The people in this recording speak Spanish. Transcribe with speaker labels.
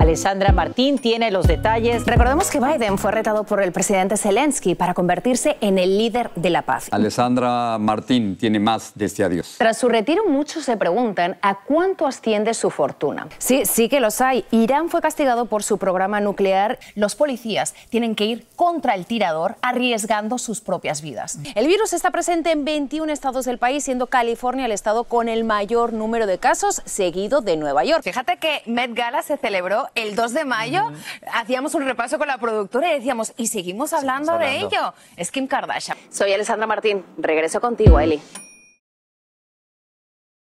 Speaker 1: Alessandra Martín tiene los detalles. Recordemos que Biden fue retado por el presidente Zelensky para convertirse en el líder de la paz.
Speaker 2: Alessandra Martín tiene más de este adiós.
Speaker 3: Tras su retiro, muchos se preguntan a cuánto asciende su fortuna. Sí, sí que los hay. Irán fue castigado por su programa nuclear. Los policías tienen que ir contra el tirador, arriesgando sus propias vidas. El virus está presente en 21 estados del país, siendo California el estado con el mayor número de casos, seguido de Nueva York. Fíjate que Met Gala se celebró el 2 de mayo, hacíamos un repaso con la productora y decíamos, y seguimos hablando, seguimos hablando. de ello.
Speaker 4: Es Kim Kardashian. Soy Alessandra Martín, regreso contigo, Eli.